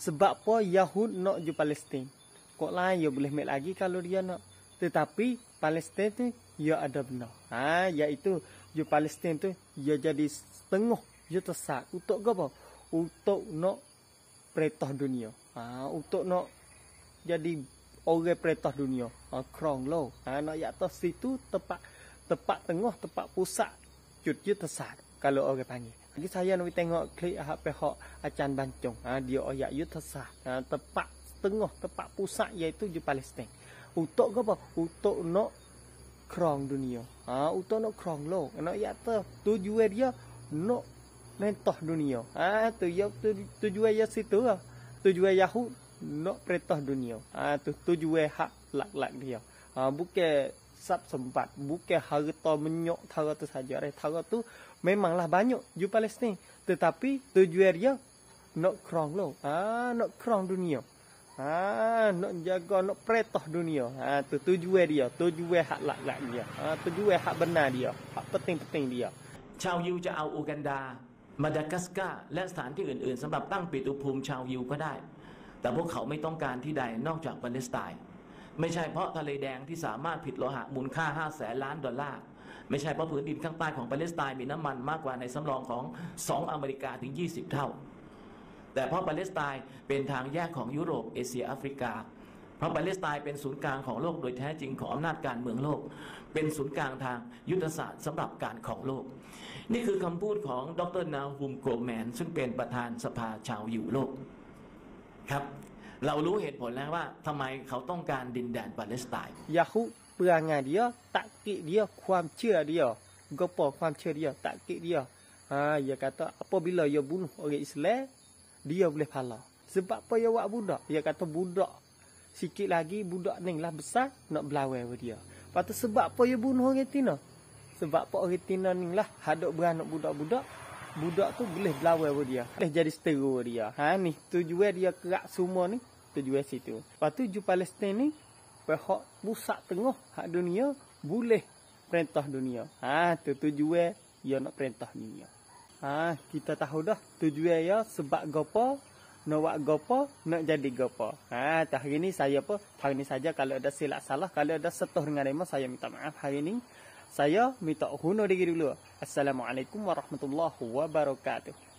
sebab apa Yahud nak ju Palestin. Kok lain ya boleh mek lagi kalau dia nak. Tetapi Palestin tu ya ada benar. Ha iaitu ju Palestin tu ya jadi setengah ya tersak untuk apa? Untuk nak peretah dunia. Ha untuk nak jadi orang peretah dunia. Ha krong lo. Ha nak ya atas situ tepat tepat tengah tepat pusat. Cut-cut tersak kalau orang panggil. Lagi saya nak tengok klik hak pihak acan bancung. Ha, dia ayat yuta sah. Ha, tepat setengah, tepat pusat iaitu di Palestin. Untuk ke apa? Untuk nak kerong dunia. Ha, untuk nak kerong lo. Nak ayat tu. Tujuan dia nak mentoh dunia. Ha, tu, ya, tu, tujuan dia ya situ lah. Tujuan Yahud nak perintah dunia. Ha, tu, tujuan hak lak-lak dia. Ha, bukan สับสมบัติบุกเข้าตอมันยกเท่าตุสัจจะเรท่าตุ memang lah banyak อยู่ปาเลสไตน์ tetapi t u j u a n ร y a นกครองโลกนกครองดุนียอนกจักรนกเปรตดุนียอตัวตัวจุเอเดียตัวจุเอหักหลักหักเดียอ่ตัวจุเอหักบันณาเดียหักเป็นเป็นเดียชาวยูจะเอาอูกันดา มาดากัสกาและสถานที่อื่น ๆสำหรับตั้งปิดอุภูมิชาวยูก็ได้ แต่พวกเขาไม่ต้องการที่ใดนอกจากปาเลสไตน์ไม่ใช่เพราะทะเลแดงที่สามารถผิดโลหะมูลค่า 5 แสนล้านดอลลาร์ไม่ใช่เพราะพื้นดินข้างใต้ของปาเลสไตน์มีน้ำมันมากกว่าในสำรองของ2อเมริกาถึง 20 เท่า แต่เพราะปาเลสไตน์เป็นทางแยกของยุโรปเอเชียแอฟริกา เพราะปาเลสไตน์เป็นศูนย์กลางของโลกโดยแท้จริงของอำนาจการเมืองโลก เป็นศูนย์กลางทางยุทธศาสตร์สำหรับการของโลก นี่คือคำพูดของดรนาฮุมโกลแมน ซึ่งเป็นประธานสภาชาวยิวโลกครับเรารู้เหตุผลแล้วว่าทําไมเขาต้องการดินแดนปาเลสไตน์ยาคุเปลืองานเดียวตะกิเดียวความเชื่อเดียวก็ปอความเชื่อเดียวตะกิเดียวอ่าอย่ากันต่อพอบิลลอยบุญโอเคอิสลามเดียวเลยพัลล์ sebab apa yang dia lepas tu terjual situ. Lepas tu ju Palestin ni pihak pusat tengah hak dunia boleh perintah dunia. Ha tu tujuan dia nak perintah dunia. Ha kita tahu dah tujuan dia sebab gapo nak buat gapo nak jadi gapo. Ha tah hari ni saya apa hari ni saja kalau ada silap salah kalau ada setuh dengan lima saya minta maaf hari ni. Saya minta hunur diri dulu. Assalamualaikum warahmatullahi wabarakatuh.